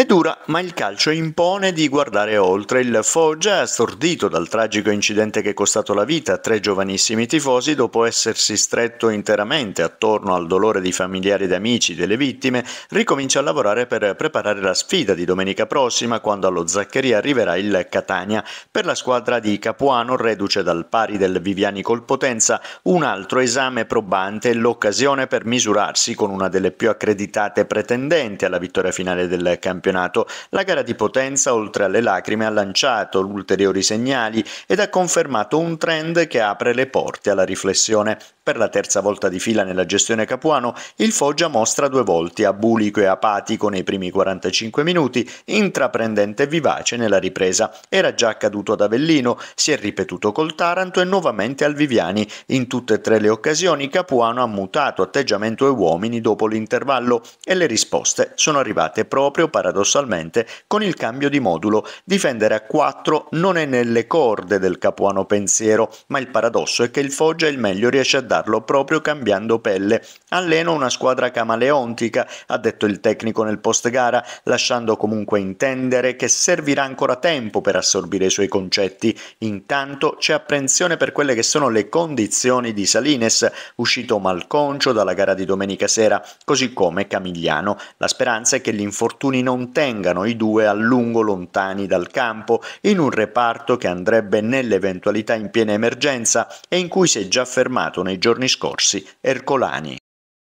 È dura, ma il calcio impone di guardare oltre. Il Foggia, stordito dal tragico incidente che è costato la vita a tre giovanissimi tifosi, dopo essersi stretto interamente attorno al dolore di familiari ed amici delle vittime, ricomincia a lavorare per preparare la sfida di domenica prossima, quando allo Zaccheria arriverà il Catania. Per la squadra di Capuano, reduce dal pari del Viviani col Potenza, un altro esame probante e l'occasione per misurarsi con una delle più accreditate pretendenti alla vittoria finale del campionato campionato, la gara di Potenza, oltre alle lacrime, ha lanciato ulteriori segnali ed ha confermato un trend che apre le porte alla riflessione. Per la terza volta di fila nella gestione Capuano, il Foggia mostra due volti, abulico e apatico nei primi 45 minuti, intraprendente e vivace nella ripresa. Era già accaduto ad Avellino, si è ripetuto col Taranto e nuovamente al Viviani. In tutte e tre le occasioni Capuano ha mutato atteggiamento e uomini dopo l'intervallo e le risposte sono arrivate proprio paradossalmente paradossalmente con il cambio di modulo. Difendere a 4 non è nelle corde del capuano pensiero, ma il paradosso è che il Foggia il meglio riesce a darlo proprio cambiando pelle. Alleno una squadra camaleontica, ha detto il tecnico nel post gara, lasciando comunque intendere che servirà ancora tempo per assorbire i suoi concetti. Intanto c'è apprensione per quelle che sono le condizioni di Salines, uscito malconcio dalla gara di domenica sera, così come Camigliano. La speranza è che gli infortuni non contengano i due a lungo lontani dal campo, in un reparto che andrebbe nell'eventualità in piena emergenza e in cui si è già fermato nei giorni scorsi Ercolani.